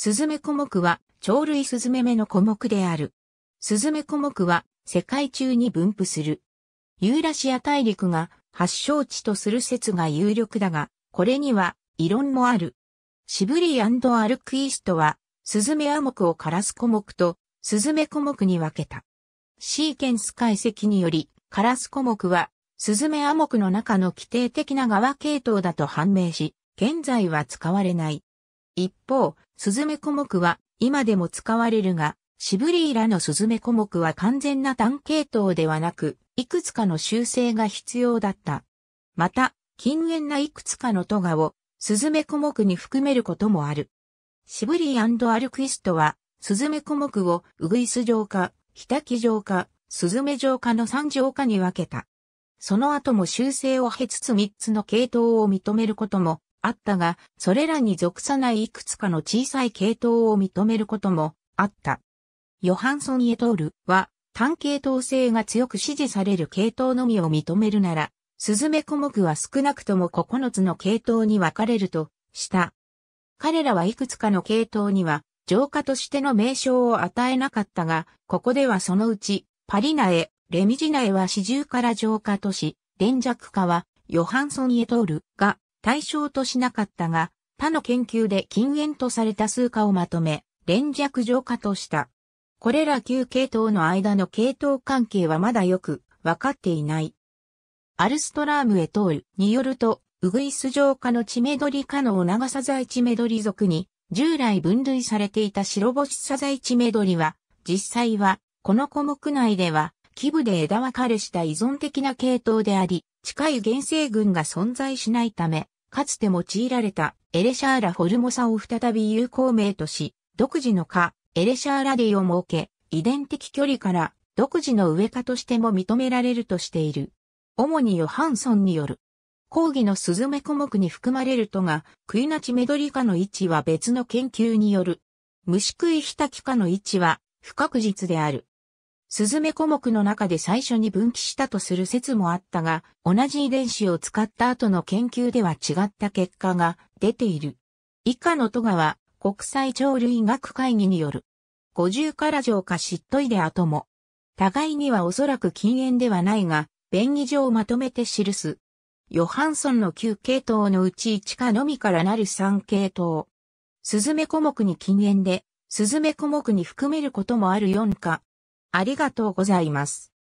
スズメコモクは鳥類スズメ目のコモクである。スズメコモクは世界中に分布する。ユーラシア大陸が発祥地とする説が有力だが、これには異論もある。シブリアンドアルクイーストは、スズメアモクをカラスコモクとスズメコモクに分けた。シーケンス解析により、カラスコモクは、スズメアモクの中の規定的な側系統だと判明し、現在は使われない。一方、スズメコモクは今でも使われるが、シブリーラのスズメコモクは完全な単系統ではなく、いくつかの修正が必要だった。また、禁煙ないくつかのトガを、スズメコモクに含めることもある。シブリーアルクイストは、スズメコモクをウグイス状化、ヒタキ浄化、スズメ状化の3浄化に分けた。その後も修正を経つつ3つの系統を認めることもあったが、それらに属さないいくつかの小さい系統を認めることもあった。ヨハンソン・イエトールは、単系統性が強く支持される系統のみを認めるなら、スズメコモクは少なくとも9つの系統に分かれるとした。彼らはいくつかの系統には、浄化としての名称を与えなかったが、ここではそのうち、パリナエ、レミジナエは四十から浄化とし、電弱化は、ヨハンソン・イエトールが対象としなかったが、他の研究で禁煙とされた数化をまとめ、連弱浄化とした。これら旧系統の間の系統関係はまだよく分かっていない。アルストラームへ通るによると、ウグイス浄化のチメドリ科の長サザイチメドリ属に従来分類されていた白星サザイチメドリは、実際はこの項目内では基部で枝分かれした依存的な系統であり、近い原生群が存在しないため、かつて用いられたエレシャーラ・フォルモサを再び有効名とし、独自の科、エレシャーラディを設け、遺伝的距離から独自の植え科としても認められるとしている。主にヨハンソンによる。講義のスズメ科目に含まれるとが、クイナチメドリ科の位置は別の研究による。虫食いヒタキ科の位置は不確実である。スズメコ木の中で最初に分岐したとする説もあったが、同じ遺伝子を使った後の研究では違った結果が出ている。以下の都川国際鳥類学会議による。五十から上か嫉妬いで後も。互いにはおそらく禁煙ではないが、便宜上まとめて記す。ヨハンソンの9系統のうち1かのみからなる3系統。スズメコ木に禁煙で、スズメコ木に含めることもある4か、ありがとうございます。